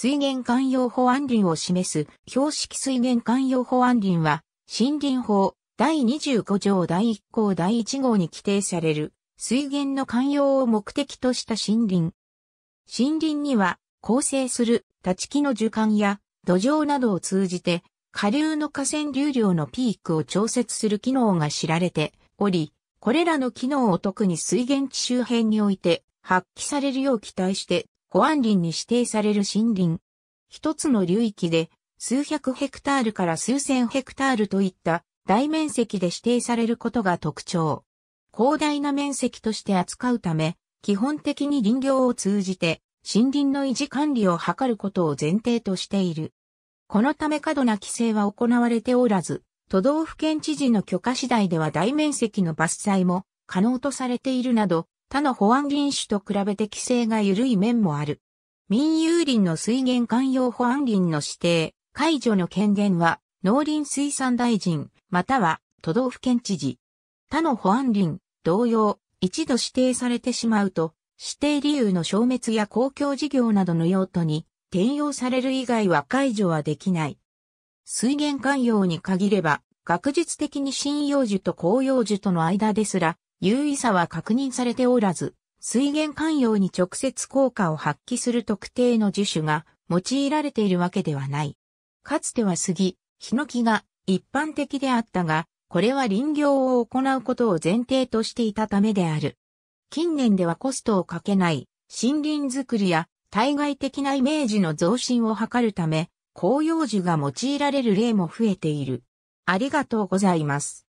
水源関用法案林を示す標識水源関用法案林は、森林法第25条第1項第1号に規定される水源の関用を目的とした森林。森林には構成する立ち木の樹幹や土壌などを通じて下流の河川流量のピークを調節する機能が知られており、これらの機能を特に水源地周辺において発揮されるよう期待して保安林に指定される森林。一つの流域で数百ヘクタールから数千ヘクタールといった大面積で指定されることが特徴。広大な面積として扱うため、基本的に林業を通じて森林の維持管理を図ることを前提としている。このため過度な規制は行われておらず、都道府県知事の許可次第では大面積の伐採も可能とされているなど、他の保安林種と比べて規制が緩い面もある。民有林の水源寛用保安林の指定、解除の権限は農林水産大臣、または都道府県知事。他の保安林、同様、一度指定されてしまうと、指定理由の消滅や公共事業などの用途に転用される以外は解除はできない。水源寛用に限れば、学術的に針葉樹と紅葉樹との間ですら、有意差は確認されておらず、水源寛容に直接効果を発揮する特定の樹種が用いられているわけではない。かつては杉、ヒノキが一般的であったが、これは林業を行うことを前提としていたためである。近年ではコストをかけない森林づくりや対外的なイメージの増進を図るため、広葉樹が用いられる例も増えている。ありがとうございます。